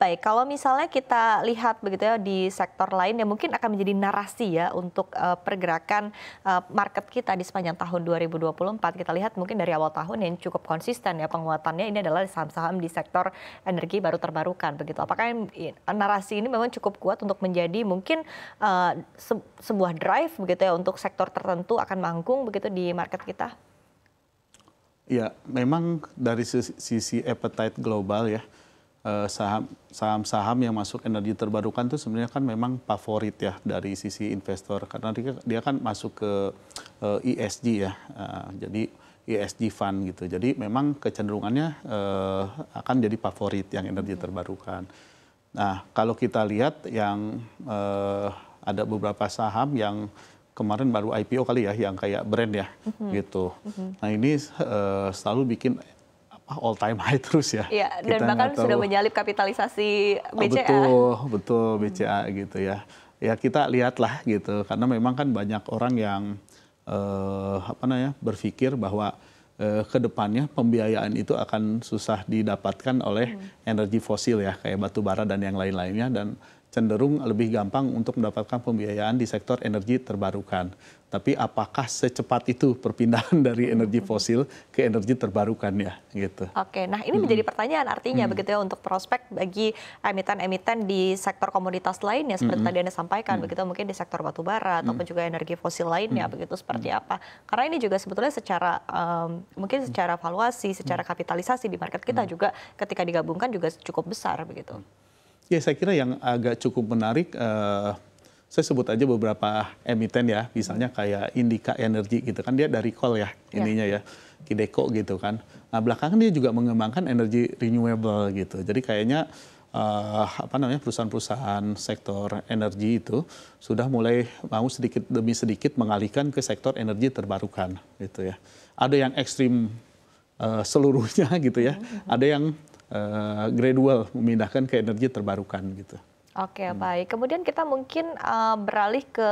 Baik, kalau misalnya kita lihat begitu ya di sektor lain yang mungkin akan menjadi narasi ya untuk uh, pergerakan uh, market kita di sepanjang tahun 2024. Kita lihat mungkin dari awal tahun yang cukup konsisten ya penguatannya ini adalah saham-saham di sektor energi baru terbarukan begitu. Apakah narasi ini memang cukup kuat untuk menjadi mungkin uh, se sebuah drive begitu ya untuk sektor tertentu akan manggung begitu di market kita? Ya, memang dari sisi appetite global ya Eh, saham-saham yang masuk energi terbarukan itu sebenarnya kan memang favorit ya dari sisi investor karena dia, dia kan masuk ke uh, eh, ESG ya uh, jadi ESG fund gitu jadi memang kecenderungannya uh, akan jadi favorit yang energi terbarukan nah kalau kita lihat yang uh, ada beberapa saham yang kemarin baru IPO kali ya yang kayak brand ya hmm gitu hmm nah ini uh, selalu bikin Ah, all time high terus ya. Iya, dan Kita bahkan sudah menyalip kapitalisasi oh, BCA. Betul, betul BCA gitu ya. Ya kita lihatlah gitu karena memang kan banyak orang yang eh, apa namanya berpikir bahwa eh, depannya pembiayaan itu akan susah didapatkan oleh hmm. energi fosil ya kayak batu bara dan yang lain-lainnya dan cenderung lebih gampang untuk mendapatkan pembiayaan di sektor energi terbarukan. Tapi apakah secepat itu perpindahan dari energi fosil ke energi terbarukan ya gitu. Oke, nah ini menjadi pertanyaan artinya hmm. begitu ya untuk prospek bagi emiten-emiten di sektor komoditas lainnya seperti hmm. tadi Anda sampaikan hmm. begitu mungkin di sektor batubara ataupun juga energi fosil lainnya hmm. begitu seperti apa. Karena ini juga sebetulnya secara um, mungkin secara valuasi, secara kapitalisasi di market kita hmm. juga ketika digabungkan juga cukup besar begitu. Hmm. Ya saya kira yang agak cukup menarik, uh, saya sebut aja beberapa emiten ya, misalnya kayak Indika Energy gitu kan, dia dari coal ya, ya. ininya ya, Kideko gitu kan. Nah belakangan dia juga mengembangkan energi renewable gitu, jadi kayaknya uh, apa namanya perusahaan-perusahaan sektor energi itu sudah mulai mau sedikit demi sedikit mengalihkan ke sektor energi terbarukan gitu ya. Ada yang ekstrim uh, seluruhnya gitu ya, hmm. ada yang uh, gradual memindahkan ke energi terbarukan gitu. Oke okay, hmm. baik. Kemudian kita mungkin uh, beralih ke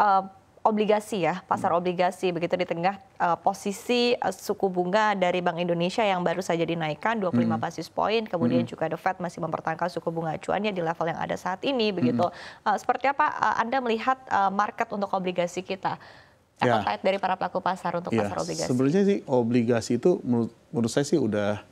uh, obligasi ya pasar hmm. obligasi begitu di tengah uh, posisi uh, suku bunga dari Bank Indonesia yang baru saja dinaikkan 25 hmm. basis poin kemudian hmm. juga The Fed masih mempertahankan suku bunga acuannya di level yang ada saat ini begitu hmm. uh, seperti apa uh, Anda melihat uh, market untuk obligasi kita ya. dari para pelaku pasar untuk ya. pasar obligasi sebenarnya sih obligasi itu menurut, menurut saya sih udah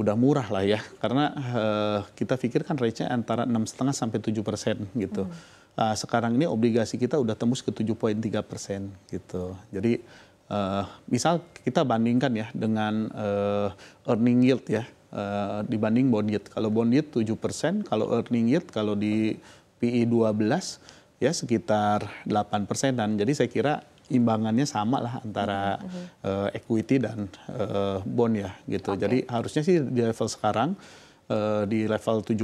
udah murah lah ya karena uh, kita pikirkan range-nya antara setengah sampai tujuh persen gitu. Hmm. Uh, sekarang ini obligasi kita udah tembus ke tujuh tiga persen gitu. Jadi uh, misal kita bandingkan ya dengan uh, earning yield ya uh, dibanding bond yield. Kalau bond yield tujuh persen, kalau earning yield kalau di PI e belas ya sekitar 8 dan Jadi saya kira imbangannya sama lah antara mm -hmm. uh, equity dan uh, bond ya gitu. Okay. Jadi harusnya sih di level sekarang uh, di level 7.3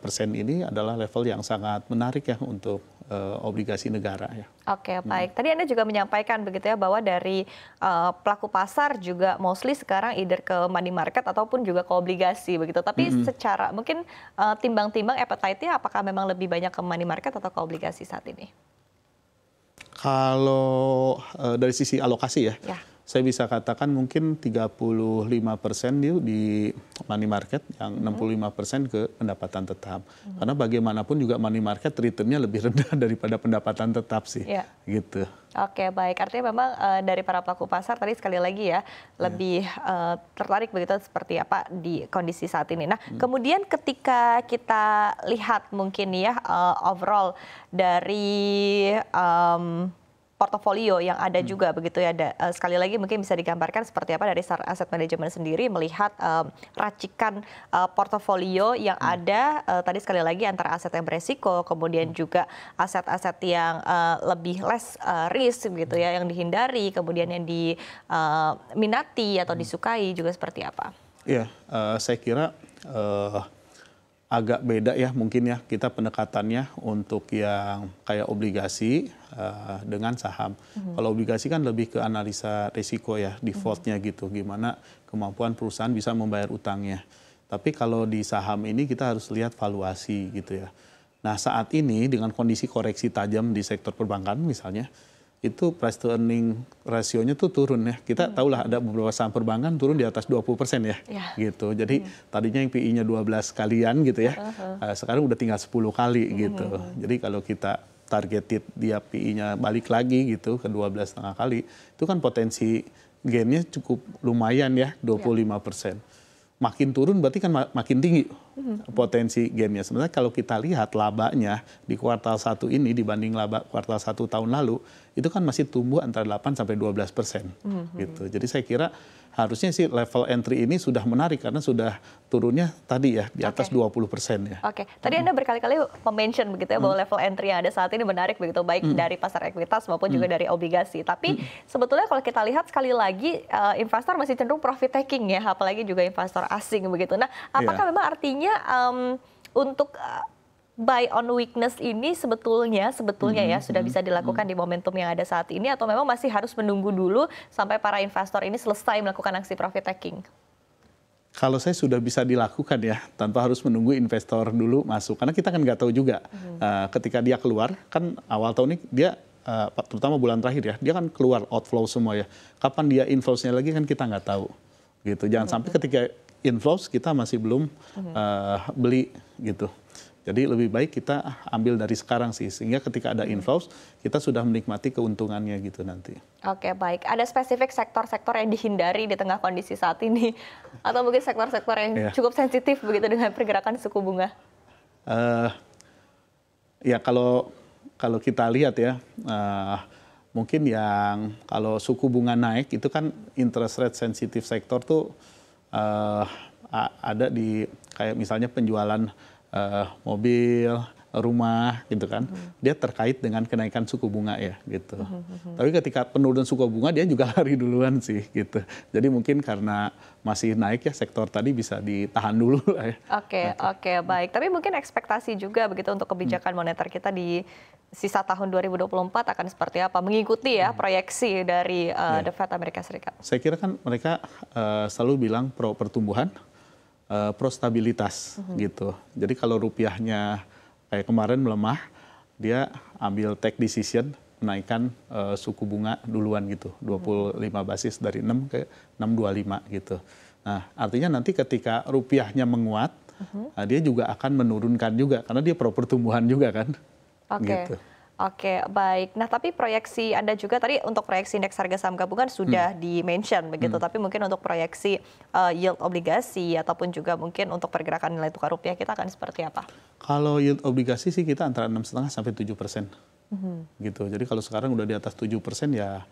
persen ini adalah level yang sangat menarik ya untuk uh, obligasi negara ya. Oke okay, mm-hmm. baik. Hmm. Tadi anda juga menyampaikan begitu ya bahwa dari uh, pelaku pasar juga mostly sekarang either ke money market ataupun juga ke obligasi begitu. Tapi mm -hmm. secara mungkin timbang-timbang uh, timbang -timbang appetite-nya apakah memang lebih banyak ke money market atau ke obligasi saat ini? kalau uh, dari sisi alokasi ya, ya saya bisa katakan mungkin 35 persen di, di money market, yang 65 hmm. persen ke pendapatan tetap. Karena bagaimanapun juga money market returnnya lebih rendah daripada pendapatan tetap sih, Ya. gitu. Oke baik, artinya memang uh, dari para pelaku pasar tadi sekali lagi ya iya. lebih ya. uh, tertarik begitu seperti apa di kondisi saat ini. Nah hmm. kemudian ketika kita lihat mungkin ya uh, overall dari um, portofolio yang ada hmm. juga begitu ya. Da, eh, sekali lagi mungkin bisa digambarkan seperti apa dari Star Asset Management sendiri melihat um, racikan uh, portofolio yang hmm. ada uh, tadi sekali lagi antara aset yang beresiko, kemudian hmm. juga aset-aset yang uh, lebih less uh, risk begitu hmm. ya, yang dihindari, kemudian yang diminati uh, atau hmm. disukai juga seperti apa? Iya, uh, saya kira uh, agak beda ya mungkin ya kita pendekatannya untuk yang kayak obligasi uh, dengan saham. Mm-hmm. Kalau obligasi kan lebih ke analisa risiko ya defaultnya mm-hmm. gitu, gimana kemampuan perusahaan bisa membayar utangnya. Tapi kalau di saham ini kita harus lihat valuasi gitu ya. Nah saat ini dengan kondisi koreksi tajam di sektor perbankan misalnya, itu price to earning rasionya tuh turun ya. Kita hmm. tahulah ada beberapa saham perbankan turun di atas 20% ya. ya. Gitu. Jadi hmm. tadinya yang PI-nya 12 kalian gitu ya. Uh -huh. Ah, sekarang udah tinggal 10 kali hmm. gitu. Iya, iya. Jadi kalau kita targeted dia PI-nya balik lagi gitu ke belas setengah kali, itu kan potensi gainnya cukup lumayan ya, 25%. Ya makin turun berarti kan makin tinggi potensi gamenya. Sebenarnya kalau kita lihat labanya di kuartal satu ini dibanding laba kuartal satu tahun lalu, itu kan masih tumbuh antara 8 sampai 12 persen. -hmm. gitu. Jadi saya kira harusnya sih level entry ini sudah menarik karena sudah turunnya tadi ya di atas okay. 20 persen ya. Oke, okay. tadi hmm. Anda berkali-kali mention begitu ya hmm. bahwa level entry yang ada saat ini menarik begitu baik hmm. dari pasar ekuitas maupun hmm. juga dari obligasi. Tapi hmm. sebetulnya kalau kita lihat sekali lagi uh, investor masih cenderung profit taking ya, apalagi juga investor asing begitu. Nah, iya. apakah yeah. memang artinya um, untuk eh, buy on weakness ini sebetulnya sebetulnya hmm, ya mm-hmm, sudah mm-hmm, bisa dilakukan hmm. di momentum yang ada saat ini atau memang masih harus menunggu dulu sampai para investor ini selesai melakukan aksi profit taking? Kalau saya sudah bisa dilakukan ya, tanpa harus menunggu investor dulu masuk, karena kita kan nggak tahu juga hmm. uh, ketika dia keluar kan awal tahun ini dia uh, terutama bulan terakhir ya, dia kan keluar outflow semua ya. Kapan dia inflowsnya lagi kan kita nggak tahu, gitu. Jangan hmm. sampai mm-hmm. ketika inflows kita masih belum uh, beli gitu. Jadi lebih baik kita ambil dari sekarang sih, sehingga ketika ada inflows, kita sudah menikmati keuntungannya gitu nanti. Oke, baik. Ada spesifik sektor-sektor yang dihindari di tengah kondisi saat ini? Atau mungkin sektor-sektor yang yeah. cukup sensitif begitu dengan pergerakan suku bunga? Uh, ya kalau kalau kita lihat ya, uh, mungkin yang kalau suku bunga naik itu kan interest rate sensitif sektor tuh uh, ada di kayak misalnya penjualan uh, mobil, rumah gitu kan, hmm. dia terkait dengan kenaikan suku bunga ya gitu. Hmm, hmm, hmm, hmm. Tapi ketika penurunan suku bunga dia juga lari duluan sih gitu. Jadi mungkin karena masih naik ya sektor tadi bisa ditahan dulu lah ya. Oke okay, oke okay, baik. Tapi mungkin ekspektasi juga begitu untuk kebijakan hmm. moneter kita di sisa tahun 2024 akan seperti apa? Mengikuti ya hmm. proyeksi dari uh, eh, yeah. The Fed Amerika Serikat. Saya kira kan mereka uh, selalu bilang pro pertumbuhan uh, prostabilitas mm-hmm. gitu. Jadi kalau rupiahnya kayak kemarin melemah, dia ambil take decision menaikkan uh, suku bunga duluan gitu, 25 mhm. basis dari 6 ke 625 gitu. Nah, artinya nanti ketika rupiahnya menguat, uh-huh. nah, dia juga akan menurunkan juga karena dia pro pertumbuhan juga kan. Oke. Okay. Gitu. Oke, baik. Nah, tapi proyeksi Anda juga tadi untuk proyeksi indeks harga saham gabungan sudah hmm. di-mention begitu, hmm. tapi mungkin untuk proyeksi uh, yield obligasi ataupun juga mungkin untuk pergerakan nilai tukar rupiah kita akan seperti apa? Kalau yield obligasi sih kita antara 6,5 sampai 7 persen. Hmm. Gitu. Jadi kalau sekarang udah di atas 7 persen ya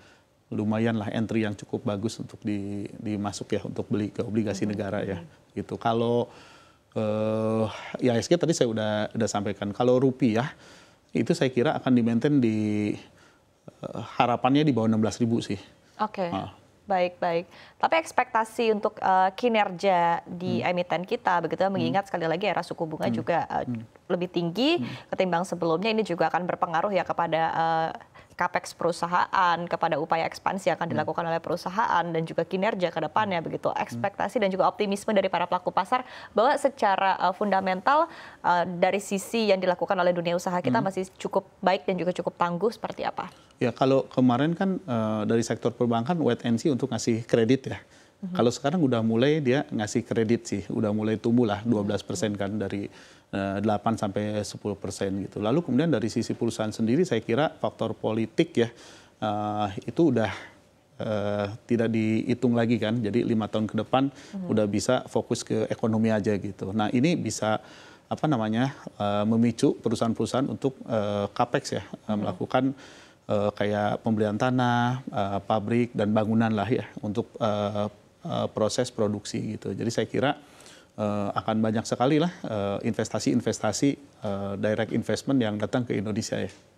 lumayan lah entry yang cukup bagus untuk di, dimasuk ya untuk beli ke obligasi hmm. negara ya. Hmm. Gitu. Kalau uh, ya ya tadi saya udah udah sampaikan kalau rupiah ya, itu saya kira akan di maintain eh, di harapannya di bawah 16 ribu sih. Oke. Okay. Nah. Baik, baik. Tapi ekspektasi untuk uh, kinerja di hmm. emiten kita, begitu ya, hmm. mengingat sekali lagi era suku bunga hmm. juga uh, hmm. lebih tinggi hmm. ketimbang sebelumnya, ini juga akan berpengaruh ya kepada uh, capex perusahaan, kepada upaya ekspansi yang akan hmm. dilakukan oleh perusahaan dan juga kinerja ke depannya hmm. begitu. Hmm. Ekspektasi dan juga optimisme dari para pelaku pasar bahwa secara uh, fundamental uh, dari sisi yang dilakukan oleh dunia usaha kita hmm. masih cukup baik dan juga cukup tangguh seperti apa? Ya kalau kemarin kan uh, dari sektor perbankan wait and see untuk ngasih kredit ya. Kalau sekarang udah mulai dia ngasih kredit sih, udah mulai tumbuh lah 12 persen kan dari 8 eh, sampai 10 persen gitu. Lalu kemudian dari sisi perusahaan sendiri saya kira faktor politik ya eh, itu udah eh, tidak dihitung lagi kan. Jadi lima tahun ke depan mhm. udah bisa fokus ke ekonomi aja gitu. Nah ini bisa apa namanya memicu perusahaan-perusahaan untuk uh, capex ya mhm. melakukan kayak pembelian tanah, pabrik dan bangunan lah ya untuk proses produksi gitu. Jadi saya kira uh, akan banyak sekali lah eh, investasi-investasi uh, direct investment yang datang ke Indonesia ya.